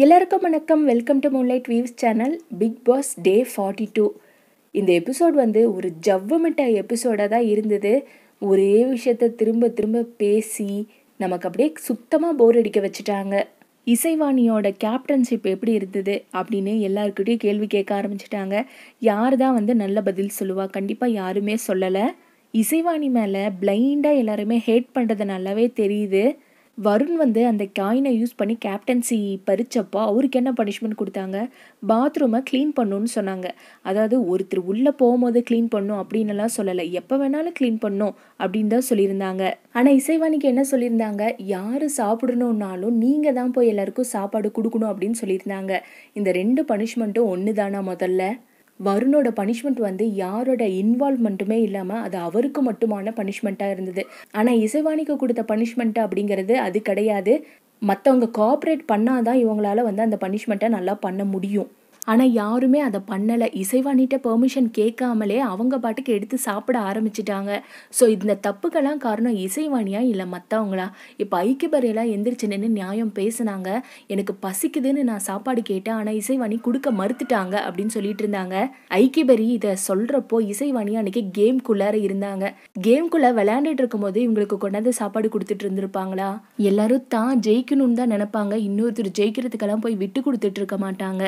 எல்லாருக்கும் வணக்கம் welcome to Moonlight Weaves channel Bigg Boss day forty two இந்த episode வந்து ஒரு ஜவ்வு மிட்டாய் எபிசோடாக தான் இருந்தது ஒரே விஷயத்த திரும்ப திரும்ப பேசி நமக்கு அப்படியே சுத்தமாக போர் அடிக்க வச்சுட்டாங்க இசைவாணியோட கேப்டன்ஷிப் எப்படி இருந்தது அப்படின்னு எல்லாருக்கிட்டையும் கேள்வி கேட்க ஆரம்பிச்சிட்டாங்க யார் தான் வந்து நல்ல பதில் சொல்லுவா கண்டிப்பாக யாருமே சொல்லலை இசைவாணி மேலே பிளைண்டாக எல்லாருமே ஹேட் பண்ணுறது நல்லாவே தெரியுது வருண் வந்து அந்த காயினை யூஸ் பண்ணி கேப்டன்சி பறித்தப்போ அவருக்கு என்ன பனிஷ்மெண்ட் கொடுத்தாங்க பாத்ரூமை க்ளீன் பண்ணணும்னு சொன்னாங்க அதாவது ஒருத்தர் உள்ளே போகும்போது க்ளீன் பண்ணும் அப்படின்னுலாம் சொல்லலை எப்போ வேணாலும் க்ளீன் பண்ணும் அப்படின்னு தான் சொல்லியிருந்தாங்க ஆனால் இசைவாணிக்கு என்ன சொல்லியிருந்தாங்க யார் சாப்பிடணுன்னாலும் நீங்கள் தான் போய் எல்லாருக்கும் சாப்பாடு கொடுக்கணும் அப்படின்னு சொல்லியிருந்தாங்க இந்த ரெண்டு பனிஷ்மெண்ட்டும் ஒன்று தானா முதல்ல வருணோட பனிஷ்மெண்ட் வந்து யாரோட இன்வால்மெண்ட்டுமே இல்லாமல் அது அவருக்கு மட்டுமான பனிஷ்மெண்ட்டாக இருந்தது ஆனால் இசைவாணிக்கு கொடுத்த பனிஷ்மெண்ட் அப்படிங்கிறது அது கிடையாது மற்றவங்க கோஆப்ரேட் பண்ணாதான் இவங்களால வந்து அந்த பனிஷ்மெண்ட்டை நல்லா பண்ண முடியும் ஆனால் யாருமே அதை பண்ணலை இசைவாணிகிட்ட பெர்மிஷன் கேட்காமலே அவங்க பாட்டுக்கு எடுத்து சாப்பிட ஆரம்பிச்சிட்டாங்க ஸோ இந்த தப்புக்கெல்லாம் காரணம் இசைவாணியா இல்லை மற்றவங்களா இப்போ ஐக்கியபரையெல்லாம் எந்திரிச்சு நின்று நியாயம் பேசினாங்க எனக்கு பசிக்குதுன்னு நான் சாப்பாடு கேட்டேன் ஆனால் இசைவாணி கொடுக்க மறுத்துட்டாங்க அப்படின்னு சொல்லிட்டு இருந்தாங்க ஐக்கியபரி இதை சொல்கிறப்போ இசைவாணி அன்னைக்கு கேம்குள்ளார இருந்தாங்க கேம்குள்ளே விளையாண்டுட்டு இருக்கும்போது இவங்களுக்கு கொண்டாந்து சாப்பாடு கொடுத்துட்டு இருந்திருப்பாங்களா எல்லாரும் தான் ஜெயிக்கணும்னு தான் நினைப்பாங்க இன்னொருத்தர் ஜெயிக்கிறதுக்கெல்லாம் போய் விட்டு கொடுத்துட்டு இருக்க மாட்டாங்க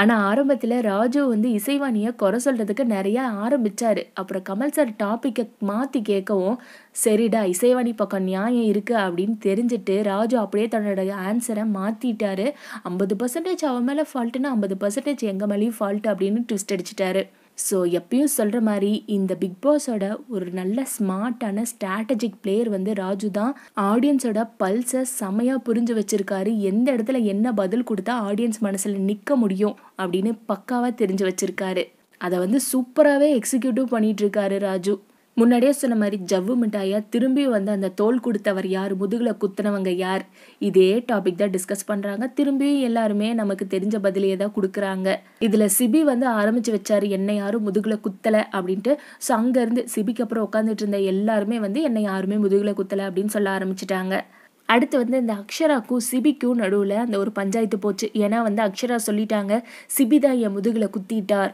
ஆனால் ஆரம்பத்தில் ராஜு வந்து இசைவாணியை குறை சொல்கிறதுக்கு நிறையா ஆரம்பித்தார் அப்புறம் கமல் சார் டாப்பிக்கை மாற்றி கேட்கவும் சரிடா இசைவாணி பக்கம் நியாயம் இருக்குது அப்படின்னு தெரிஞ்சுட்டு ராஜு அப்படியே தன்னோட ஆன்சரை மாற்றிட்டாரு ஐம்பது பர்சன்டேஜ் அவன் மேலே ஃபால்ட்டுன்னா ஐம்பது பர்சன்டேஜ் எங்கள் மேலேயும் ஃபால்ட்டு அப்படின்னு ட்விஸ்ட் அடிச்சிட்டாரு ஸோ எப்பயும் சொல்கிற மாதிரி இந்த பிக் பாஸோட ஒரு நல்ல ஸ்மார்ட்டான ஸ்ட்ராட்டஜிக் பிளேயர் வந்து ராஜு தான் ஆடியன்ஸோட பல்ஸை செமையாக புரிஞ்சு வச்சுருக்காரு எந்த இடத்துல என்ன பதில் கொடுத்தா ஆடியன்ஸ் மனசில் நிற்க முடியும் அப்படின்னு பக்காவாக தெரிஞ்சு வச்சுருக்காரு அதை வந்து சூப்பராகவே எக்ஸிக்யூட்டிவ் பண்ணிகிட்ருக்காரு ராஜு முன்னாடியே சொன்ன மாதிரி ஜவ்வு மிட்டாயா திரும்பி வந்து அந்த தோல் கொடுத்தவர் யார் முதுகில் குத்துனவங்க யார் இதே டாபிக் தான் டிஸ்கஸ் பண்ணுறாங்க திரும்பியும் எல்லாருமே நமக்கு தெரிஞ்ச பதிலையே தான் கொடுக்குறாங்க இதில் சிபி வந்து ஆரம்பித்து வச்சார் என்னை யாரும் முதுகில் குத்தலை அப்படின்ட்டு ஸோ அங்கேருந்து சிபிக்கு அப்புறம் உட்காந்துட்டு இருந்த எல்லாருமே வந்து என்னை யாருமே முதுகில் குத்தலை அப்படின்னு சொல்ல ஆரம்பிச்சிட்டாங்க அடுத்து வந்து இந்த அக்ஷராக்கும் சிபிக்கும் நடுவில் அந்த ஒரு பஞ்சாயத்து போச்சு ஏன்னா வந்து அக்ஷரா சொல்லிட்டாங்க சிபி தான் என் முதுகில் குத்திட்டார்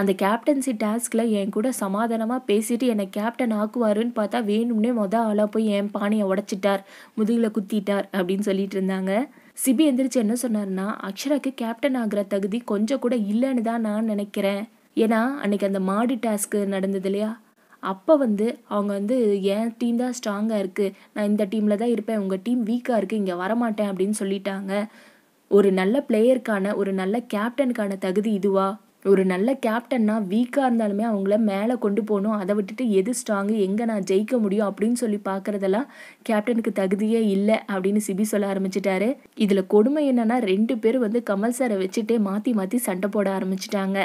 அந்த கேப்டன்சி டாஸ்கில் என் கூட சமாதானமாக பேசிட்டு என்னை கேப்டன் ஆக்குவாருன்னு பார்த்தா வேணும்னே மொதல் ஆளாக போய் என் பானையை உடச்சிட்டார் முதுகில் குத்திட்டார் அப்படின்னு சொல்லிட்டு இருந்தாங்க சிபி எந்திரிச்சு என்ன சொன்னார்னா அக்ஷராக்கு கேப்டன் ஆகிற தகுதி கொஞ்சம் கூட இல்லைன்னு தான் நான் நினைக்கிறேன் ஏன்னா அன்னைக்கு அந்த மாடு டாஸ்க்கு நடந்தது இல்லையா அப்போ வந்து அவங்க வந்து என் டீம் தான் ஸ்ட்ராங்காக இருக்குது நான் இந்த டீமில் தான் இருப்பேன் உங்கள் டீம் வீக்காக இருக்குது இங்கே வரமாட்டேன் அப்படின்னு சொல்லிட்டாங்க ஒரு நல்ல பிளேயருக்கான ஒரு நல்ல கேப்டனுக்கான தகுதி இதுவா ஒரு நல்ல கேப்டன்னா வீக்காக இருந்தாலுமே அவங்கள மேலே கொண்டு போகணும் அதை விட்டுட்டு எது ஸ்ட்ராங்கு எங்கே நான் ஜெயிக்க முடியும் அப்படின்னு சொல்லி பார்க்குறதெல்லாம் கேப்டனுக்கு தகுதியே இல்லை அப்படின்னு சிபி சொல்ல ஆரம்பிச்சிட்டாரு இதில் கொடுமை என்னென்னா ரெண்டு பேர் வந்து கமல் சாரை வச்சுட்டே மாற்றி மாற்றி சண்டை போட ஆரம்பிச்சிட்டாங்க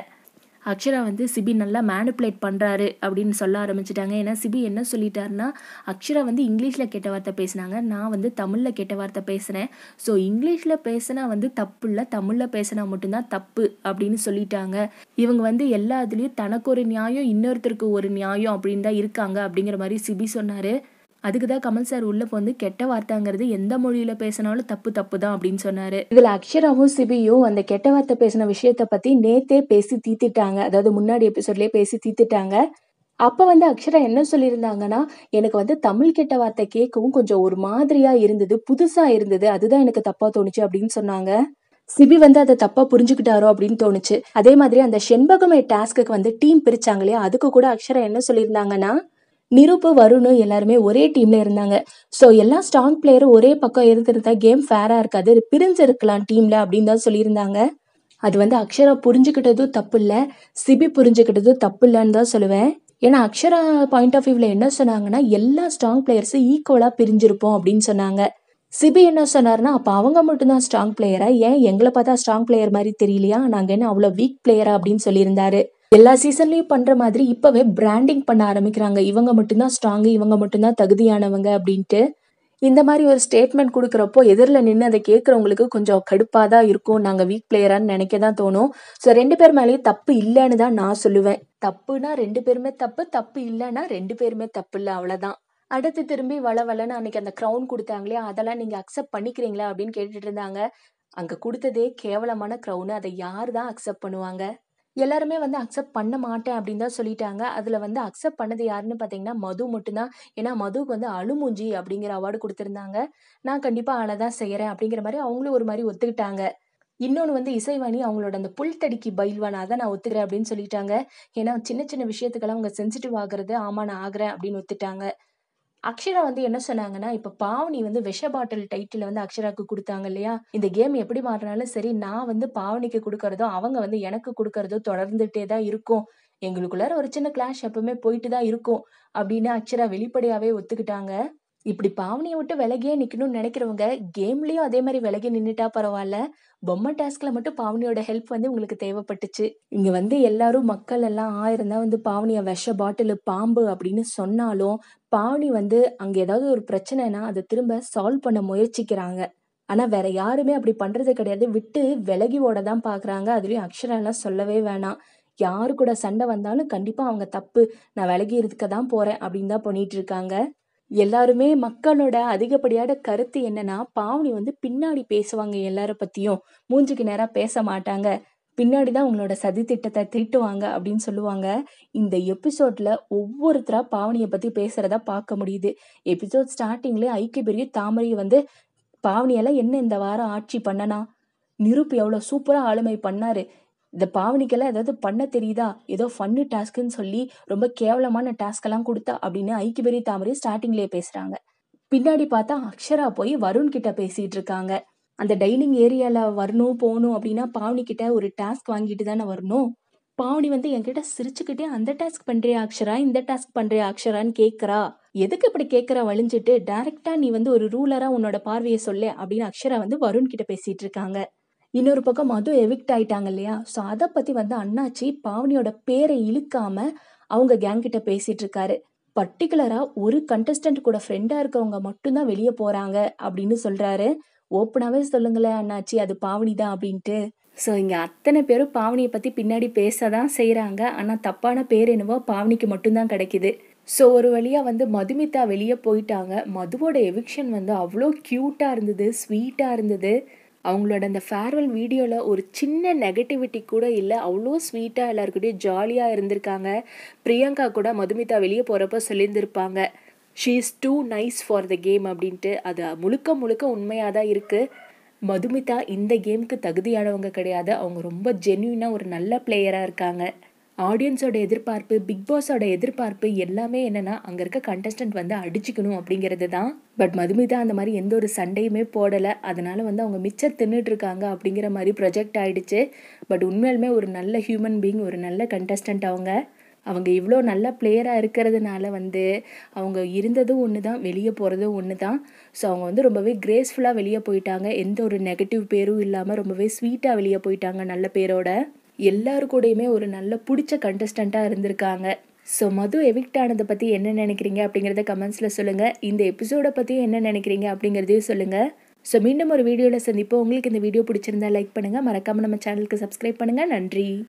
அக்ஷரா வந்து சிபி நல்லா மேனிப்புலேட் பண்ணுறாரு அப்படின்னு சொல்ல ஆரம்பிச்சிட்டாங்க ஏன்னா சிபி என்ன சொல்லிட்டாருன்னா அக்ஷரா வந்து இங்கிலீஷில் கெட்ட வார்த்தை பேசினாங்க நான் வந்து தமிழில் கெட்ட வார்த்தை பேசுகிறேன் ஸோ இங்கிலீஷில் பேசினா வந்து தப்பு இல்லை தமிழில் பேசினா மட்டும்தான் தப்பு அப்படின்னு சொல்லிட்டாங்க இவங்க வந்து எல்லா இதுலேயும் தனக்கு ஒரு நியாயம் இன்னொருத்தருக்கு ஒரு நியாயம் அப்படின்னு தான் இருக்காங்க அப்படிங்கிற மாதிரி சிபி சொன்னார் அதுக்கு தான் கமல் சார் உள்ள வந்து கெட்ட வார்த்தைங்கிறது எந்த மொழியில பேசினாலும் தப்பு தப்பு தான் அப்படின்னு சொன்னாரு இதுல அக்ஷராவும் சிபியும் அந்த கெட்ட வார்த்தை பேசின விஷயத்த பத்தி நேத்தே பேசி தீத்திட்டாங்க அதாவது முன்னாடி எபிசோட்லயே பேசி தீத்திட்டாங்க அப்போ வந்து அக்ஷரா என்ன சொல்லியிருந்தாங்கன்னா எனக்கு வந்து தமிழ் கெட்ட வார்த்தை கேட்கவும் கொஞ்சம் ஒரு மாதிரியாக இருந்தது புதுசாக இருந்தது அதுதான் எனக்கு தப்பாக தோணுச்சு அப்படின்னு சொன்னாங்க சிபி வந்து அதை தப்பாக புரிஞ்சுக்கிட்டாரோ அப்படின்னு தோணுச்சு அதே மாதிரி அந்த செண்பகமே டாஸ்க்கு வந்து டீம் பிரிச்சாங்களே அதுக்கு கூட அக்ஷரா என்ன சொல்லியிருந்தாங்கன்னா நிருப்பு வருணு எல்லாருமே ஒரே டீமில் இருந்தாங்க ஸோ எல்லா ஸ்ட்ராங் பிளேயரும் ஒரே பக்கம் இருந்திருந்தா கேம் ஃபேராக இருக்காது பிரிஞ்சிருக்கலாம் டீமில் அப்படின்னு தான் சொல்லியிருந்தாங்க அது வந்து அக்ஷரா புரிஞ்சுக்கிட்டதும் தப்பு இல்லை சிபி புரிஞ்சுக்கிட்டதும் தப்பு இல்லைன்னு தான் சொல்லுவேன் ஏன்னா அக்ஷரா பாயிண்ட் ஆஃப் வியூவில் என்ன சொன்னாங்கன்னா எல்லா ஸ்ட்ராங் பிளேயர்ஸும் ஈக்குவலாக பிரிஞ்சிருப்போம் அப்படின்னு சொன்னாங்க சிபி என்ன சொன்னார்னா அப்போ அவங்க மட்டும்தான் ஸ்ட்ராங் பிளேயரா ஏன் எங்களை பார்த்தா ஸ்ட்ராங் பிளேயர் மாதிரி தெரியலையா நாங்கள் என்ன அவ்வளோ வீக் பிளேயரா அப்படின்னு சொல்லியிருந்தாரு எல்லா சீசன்லேயும் பண்ணுற மாதிரி இப்போவே பிராண்டிங் பண்ண ஆரம்பிக்கிறாங்க இவங்க மட்டும்தான் ஸ்ட்ராங்கு இவங்க மட்டும்தான் தகுதியானவங்க அப்படின்ட்டு இந்த மாதிரி ஒரு ஸ்டேட்மெண்ட் கொடுக்குறப்போ எதிரில் நின்று அதை கேட்குறவங்களுக்கு கொஞ்சம் கடுப்பாக தான் இருக்கும் நாங்கள் வீக் பிளேயரானு நினைக்க தான் தோணும் ஸோ ரெண்டு பேர் மேலேயும் தப்பு இல்லைன்னு தான் நான் சொல்லுவேன் தப்புனா ரெண்டு பேருமே தப்பு தப்பு இல்லைன்னா ரெண்டு பேருமே தப்பு இல்லை அவ்வளோதான் அடுத்து திரும்பி வள வளன்னு அன்னைக்கு அந்த க்ரௌன் கொடுத்தாங்களே அதெல்லாம் நீங்கள் அக்செப்ட் பண்ணிக்கிறீங்களா அப்படின்னு கேட்டுட்டு இருந்தாங்க அங்கே கொடுத்ததே கேவலமான க்ரௌனு அதை யார் தான் அக்செப்ட் பண்ணுவாங்க எல்லாருமே வந்து அக்செப்ட் பண்ண மாட்டேன் அப்படின்னு தான் சொல்லிட்டாங்க அதில் வந்து அக்செப்ட் பண்ணது யாருன்னு பார்த்தீங்கன்னா மது மட்டும்தான் ஏன்னா மதுவுக்கு வந்து அழுமூஞ்சி அப்படிங்கிற அவார்டு கொடுத்துருந்தாங்க நான் கண்டிப்பாக ஆளை தான் செய்கிறேன் அப்படிங்கிற மாதிரி அவங்களும் ஒரு மாதிரி ஒத்துக்கிட்டாங்க இன்னொன்று வந்து இசைவாணி அவங்களோட அந்த புல் தடிக்கு பயில்வானா தான் நான் ஒத்துக்கிறேன் அப்படின்னு சொல்லிட்டாங்க ஏன்னா சின்ன சின்ன விஷயத்துக்கெல்லாம் அவங்க சென்சிட்டிவ் ஆகுறது ஆமா நான் ஆகிறேன் அப்படின்னு ஒத்துட்டாங்க அக்ஷரா வந்து என்ன சொன்னாங்கன்னா இப்போ பாவனி வந்து விஷ பாட்டில் டைட்டில் வந்து அக்ஷராக்கு கொடுத்தாங்க இல்லையா இந்த கேம் எப்படி மாறினாலும் சரி நான் வந்து பாவனிக்கு கொடுக்கறதோ அவங்க வந்து எனக்கு கொடுக்கறதோ தொடர்ந்துட்டே தான் இருக்கும் எங்களுக்குள்ளார ஒரு சின்ன கிளாஷ் எப்பவுமே போயிட்டு தான் இருக்கும் அப்படின்னு அக்ஷரா வெளிப்படையாவே ஒத்துக்கிட்டாங்க இப்படி பாவனையை விட்டு விலகியே நிற்கணும்னு நினைக்கிறவங்க கேம்லேயும் அதே மாதிரி விலகி நின்றுட்டா பரவாயில்ல பொம்மை டாஸ்கில் மட்டும் பாவனியோட ஹெல்ப் வந்து உங்களுக்கு தேவைப்பட்டுச்சு இங்கே வந்து எல்லாரும் மக்கள் எல்லாம் ஆயிருந்தா வந்து பாவனியை விஷ பாட்டிலு பாம்பு அப்படின்னு சொன்னாலும் பாவனி வந்து அங்கே ஏதாவது ஒரு பிரச்சனைனா அதை திரும்ப சால்வ் பண்ண முயற்சிக்கிறாங்க ஆனால் வேற யாருமே அப்படி பண்ணுறது கிடையாது விட்டு விலகி தான் பார்க்குறாங்க அதுலேயும் அக்ஷராலாம் சொல்லவே வேணாம் யாரு கூட சண்டை வந்தாலும் கண்டிப்பாக அவங்க தப்பு நான் விலகி இருக்க தான் போகிறேன் அப்படின்னு தான் பண்ணிட்டு இருக்காங்க எல்லாருமே மக்களோட அதிகப்படியான கருத்து என்னன்னா பாவனி வந்து பின்னாடி பேசுவாங்க எல்லார பத்தியும் மூஞ்சுக்கு நேரம் பேச மாட்டாங்க பின்னாடி தான் உங்களோட சதி திட்டத்தை திட்டுவாங்க அப்படின்னு சொல்லுவாங்க இந்த எபிசோட்ல ஒவ்வொருத்தரா பாவனியை பத்தி பேசுறதா பார்க்க முடியுது எபிசோட் ஸ்டார்டிங்ல ஐக்கிய பெரிய தாமரை வந்து பாவனியெல்லாம் என்ன இந்த வாரம் ஆட்சி பண்ணனா நிருப்பு எவ்வளோ சூப்பராக ஆளுமை பண்ணாரு இந்த பாவனிக்கெல்லாம் ஏதாவது பண்ண தெரியுதா ஏதோ ஃபன்னு டாஸ்க்குன்னு சொல்லி ரொம்ப கேவலமான டாஸ்க் எல்லாம் கொடுத்தா அப்படின்னு ஐக்கிய பெரிய தாமரை ஸ்டார்டிங்லயே பேசுகிறாங்க பின்னாடி பார்த்தா அக்ஷரா போய் வருண் கிட்ட பேசிகிட்டு இருக்காங்க அந்த டைனிங் ஏரியாவில் வரணும் போகணும் அப்படின்னா பாவனி கிட்ட ஒரு டாஸ்க் வாங்கிட்டு தானே வரணும் பாவனி வந்து என்கிட்ட சிரிச்சுக்கிட்டே அந்த டாஸ்க் பண்ணுறியா அக்ஷரா இந்த டாஸ்க் பண்ணுறியா அக்ஷரான்னு கேட்குறா எதுக்கு இப்படி கேட்குற வழிஞ்சிட்டு டேரெக்டாக நீ வந்து ஒரு ரூலராக உன்னோட பார்வையை சொல்ல அப்படின்னு அக்ஷரா வந்து வருண் கிட்ட பேசிகிட்டு இருக்காங்க இன்னொரு பக்கம் மது எவிக்ட் ஆயிட்டாங்க இல்லையா ஸோ அதை பற்றி வந்து அண்ணாச்சி பாவனியோட பேரை இழுக்காம அவங்க கேங் கிட்ட பேசிட்டு இருக்காரு பர்டிகுலராக ஒரு கண்டஸ்டன்ட் கூட ஃப்ரெண்டாக இருக்கிறவங்க மட்டும்தான் வெளியே போகிறாங்க அப்படின்னு சொல்கிறாரு ஓப்பனாகவே சொல்லுங்களேன் அண்ணாச்சி அது பாவனி தான் அப்படின்ட்டு ஸோ இங்கே அத்தனை பேரும் பாவனியை பற்றி பின்னாடி பேச தான் செய்கிறாங்க ஆனால் தப்பான பேர் என்னவோ பாவனிக்கு மட்டும்தான் கிடைக்கிது ஸோ ஒரு வழியாக வந்து மதுமிதா வெளியே போயிட்டாங்க மதுவோட எவிக்ஷன் வந்து அவ்வளோ க்யூட்டாக இருந்தது ஸ்வீட்டாக இருந்தது அவங்களோட அந்த ஃபேர்வெல் வீடியோவில் ஒரு சின்ன நெகட்டிவிட்டி கூட இல்லை அவ்வளோ ஸ்வீட்டாக எல்லாருக்கிட்டையும் ஜாலியாக இருந்திருக்காங்க பிரியங்கா கூட மதுமிதா வெளியே போகிறப்ப சொல்லியிருந்திருப்பாங்க she is too nice for the game அப்படின்ட்டு அது முழுக்க முழுக்க உண்மையாக தான் இருக்குது மதுமிதா இந்த கேமுக்கு தகுதியானவங்க கிடையாது அவங்க ரொம்ப ஜென்யூனாக ஒரு நல்ல பிளேயராக இருக்காங்க ஆடியன்ஸோட எதிர்பார்ப்பு பிக் பாஸோட எதிர்பார்ப்பு எல்லாமே என்னென்னா அங்கே இருக்க கண்டஸ்டன்ட் வந்து அடிச்சுக்கணும் அப்படிங்கிறது தான் பட் மதுமிதா அந்த மாதிரி எந்த ஒரு சண்டையுமே போடலை அதனால் வந்து அவங்க மிச்சம் தின்னுட்ருக்காங்க அப்படிங்கிற மாதிரி ப்ரொஜெக்ட் ஆகிடுச்சு பட் உண்மையிலுமே ஒரு நல்ல ஹியூமன் பீங் ஒரு நல்ல கண்டஸ்டன்ட் அவங்க அவங்க இவ்வளோ நல்ல பிளேயராக இருக்கிறதுனால வந்து அவங்க இருந்ததும் ஒன்று தான் வெளியே போகிறதும் ஒன்று தான் ஸோ அவங்க வந்து ரொம்பவே கிரேஸ்ஃபுல்லாக வெளியே போயிட்டாங்க எந்த ஒரு நெகட்டிவ் பேரும் இல்லாமல் ரொம்பவே ஸ்வீட்டாக வெளியே போயிட்டாங்க நல்ல பேரோட எல்லாரு கூடயுமே ஒரு நல்ல பிடிச்ச கண்டஸ்டண்ட்டாக இருந்திருக்காங்க ஸோ மது எவிக்ட் ஆனதை பற்றி என்ன நினைக்கிறீங்க அப்படிங்கிறத கமெண்ட்ஸில் சொல்லுங்கள் இந்த எபிசோடை பற்றியும் என்ன நினைக்கிறீங்க அப்படிங்கிறதையும் சொல்லுங்கள் ஸோ மீண்டும் ஒரு வீடியோவில் சந்திப்போம் உங்களுக்கு இந்த வீடியோ பிடிச்சிருந்தா லைக் பண்ணுங்கள் மறக்காமல் நம்ம சேனலுக்கு சப்ஸ்கிரைப் பண்ணுங்கள் நன்றி